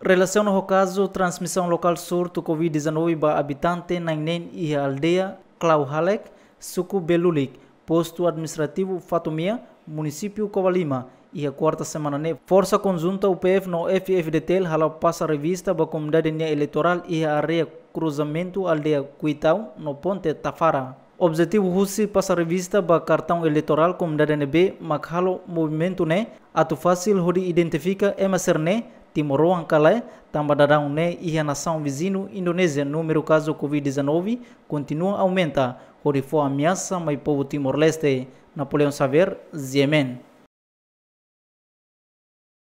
Relaciona ao caso transmissão local surto Covid-19 para habitante Nainen e aldeia Klauhalek, Suku Belulik, posto administrativo Fatumia, município Covalima. E a quarta semana, né? Força Conjunta UPF no FFDT hala passa revista a comunidade né, eleitoral e a área cruzamento aldeia Cuitão, no ponte Tafara. Objetivo Russi passa revista para cartão eleitoral comunidade NB, makhalo movimento, né? Ato fácil, hori identifica, emaserne, Timor-Ancalé, Tambadarão Né e a nação vizinho Indonésia, número caso Covid-19, continua a aumentar. Horifó ameaça mas povo Timor-Leste. Napoleão Saver, Ziemen.